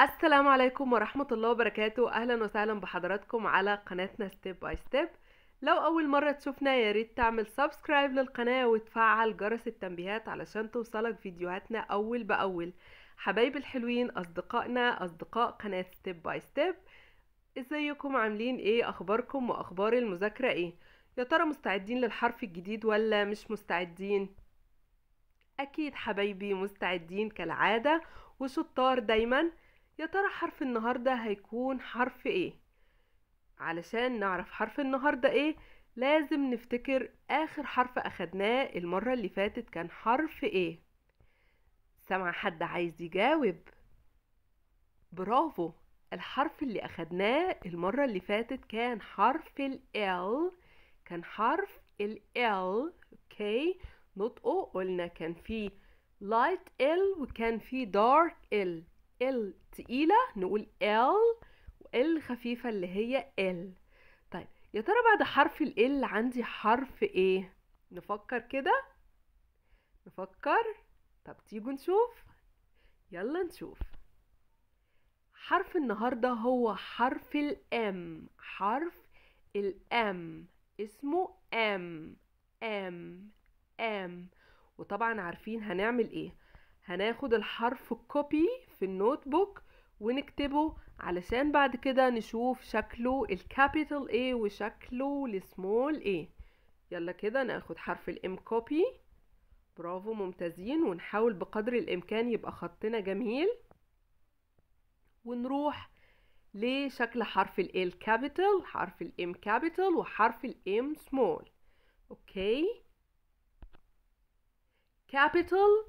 السلام عليكم ورحمة الله وبركاته أهلا وسهلا بحضراتكم على قناتنا ستيب باي ستيب لو أول مرة تشوفنا يا ريت تعمل سبسكرايب للقناة وتفعل جرس التنبيهات علشان توصلك فيديوهاتنا أول بأول حبايب الحلوين أصدقائنا أصدقاء قناة ستيب باي ستيب ازيكم عاملين ايه أخباركم وأخبار المذاكرة ايه يا ترى مستعدين للحرف الجديد ولا مش مستعدين أكيد حبايبي مستعدين كالعادة وشطار دايماً يا ترى حرف النهاردة هيكون حرف ايه علشان نعرف حرف النهاردة ايه لازم نفتكر اخر حرف اخدناه المرة اللي فاتت كان حرف ايه سمع حد عايز يجاوب برافو الحرف اللي اخدناه المرة اللي فاتت كان حرف ال كان حرف ال ال اوكي نطقه قلنا كان فيه light L وكان فيه dark L ال تقيلة نقول ال وال خفيفة اللي هي ال طيب يا ترى بعد حرف ال عندي حرف ايه نفكر كده نفكر طب تيجوا نشوف يلا نشوف حرف النهاردة هو حرف الام حرف الام اسمه ام ام ام وطبعا عارفين هنعمل ايه هناخد الحرف كوبي في النوت بوك ونكتبه علشان بعد كده نشوف شكله الكابيتال A وشكله السمول A يلا كده ناخد حرف الام كوبي برافو ممتازين ونحاول بقدر الامكان يبقى خطنا جميل ونروح لشكل حرف ال A capital حرف الام كابيتال وحرف الام small اوكي كابيتال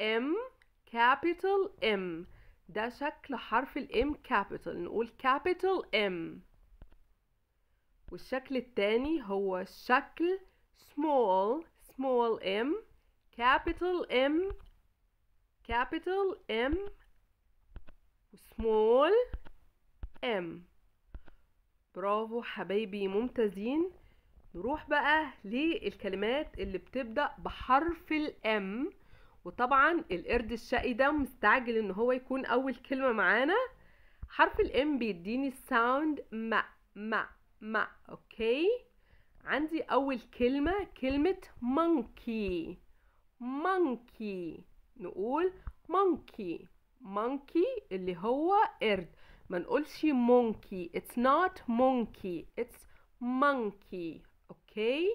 ام capital M ده شكل حرف الام capital نقول capital M والشكل التاني هو شكل small small m capital M capital M small m برافو حبايبي ممتازين نروح بقى للكلمات اللي بتبدأ بحرف الام وطبعا القرد الشقي ده مستعجل ان هو يكون اول كلمه معانا حرف الام بيديني الساوند ما ما ما اوكي عندي اول كلمه كلمه monkey مونكي نقول monkey monkey اللي هو قرد ما نقولش monkey اتس نوت مونكي اتس مونكي اوكي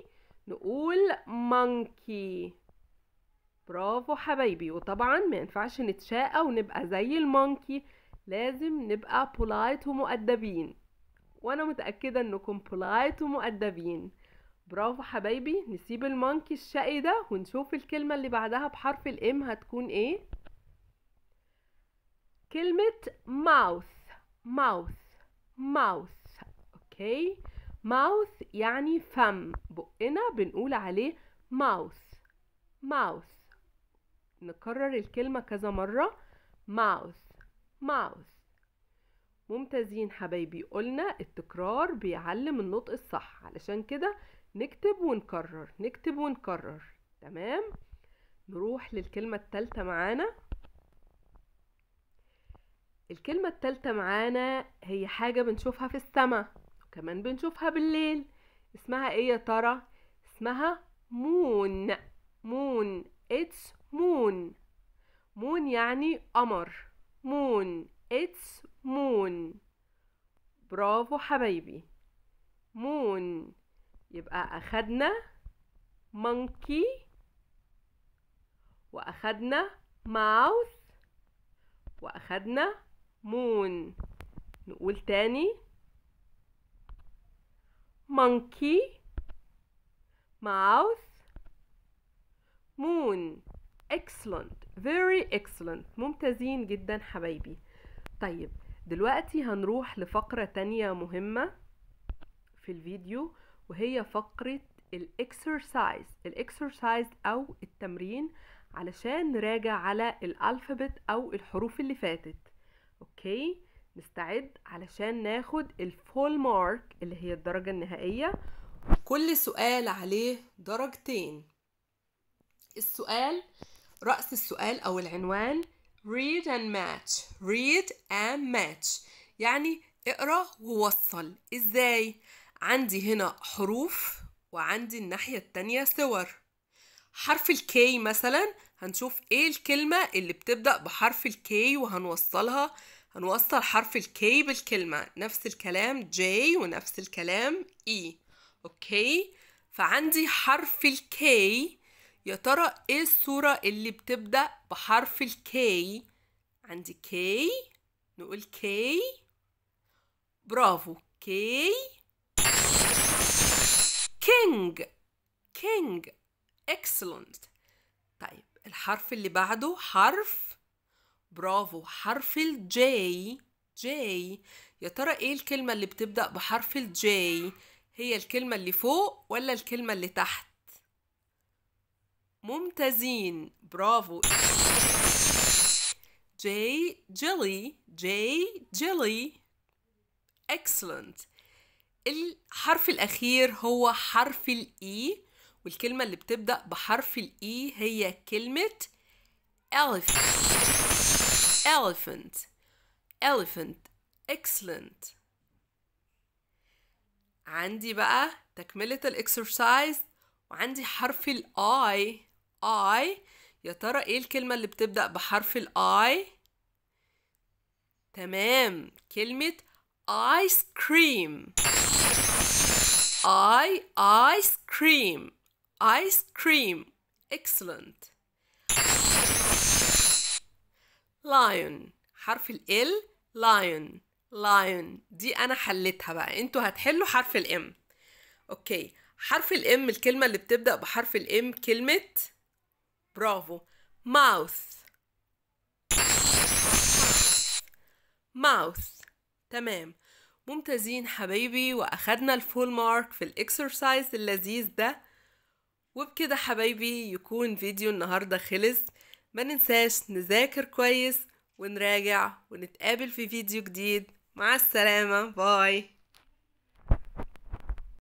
نقول monkey برافو حبايبي وطبعا ما ينفعش نتشاقى ونبقى زي المونكي لازم نبقى بولايت ومؤدبين وانا متاكده انكم بولايت ومؤدبين برافو حبايبي نسيب المونكي الشقي ده ونشوف الكلمه اللي بعدها بحرف الام هتكون ايه كلمه ماوث ماوث ماوث اوكي ماوث يعني فم بقنا بنقول عليه ماوث ماوث نكرر الكلمة كذا مرة mouth mouth ممتازين حبايبي قلنا التكرار بيعلم النطق الصح علشان كده نكتب ونكرر نكتب ونكرر تمام نروح للكلمة التالتة معانا الكلمة التالتة معانا هي حاجة بنشوفها في السماء وكمان بنشوفها بالليل اسمها ايه يا ترى اسمها مون مون اتس مون مون يعني قمر مون اتس مون برافو حبايبي مون يبقى أخدنا monkey وأخدنا ماوث وأخدنا moon نقول تاني monkey ماوث moon excellent very excellent ممتازين جدا حبايبي طيب دلوقتي هنروح لفقرة تانية مهمة في الفيديو وهي فقرة الاكسرسايز الاكسرسايز او التمرين علشان نراجع على الالفابت او الحروف اللي فاتت اوكي نستعد علشان ناخد الفول مارك اللي هي الدرجة النهائية كل سؤال عليه درجتين السؤال رأس السؤال أو العنوان read and match read and match يعني اقرأ ووصل إزاي؟ عندي هنا حروف وعندي الناحية التانية صور حرف الكي مثلا هنشوف ايه الكلمة اللي بتبدأ بحرف الكي وهنوصلها هنوصل حرف الكي بالكلمة نفس الكلام جي ونفس الكلام اي e. اوكي فعندي حرف الكي يا ترى ايه الصورة اللي بتبدأ بحرف الكي عندي كي نقول كي برافو كي كينج كينج اكسلنت طيب الحرف اللي بعده حرف برافو حرف الجي جي يا ترى ايه الكلمة اللي بتبدأ بحرف الجي هي الكلمة اللي فوق ولا الكلمة اللي تحت ممتازين برافو جاي جيلي جاي جيلي اكسلنت الحرف الأخير هو حرف الإي e، والكلمة اللي بتبدأ بحرف الإي e هي كلمة elephant elephant elephant excellent عندي بقى تكملة الإكسرسايز وعندي حرف الآي I يا ترى ايه الكلمة اللي بتبدأ بحرف ال I تمام كلمة ice cream I ice cream ice cream excellent lion حرف ال L lion lion دي انا حلتها بقى انتوا هتحلوا حرف الام اوكي حرف الام الكلمة اللي بتبدأ بحرف الام كلمة برافو mouth mouth تمام ممتازين حبايبي واخدنا الفول مارك في الاكسرسايز اللذيذ ده وبكده حبايبي يكون فيديو النهارده خلص ما ننساش نذاكر كويس ونراجع ونتقابل في فيديو جديد مع السلامه باي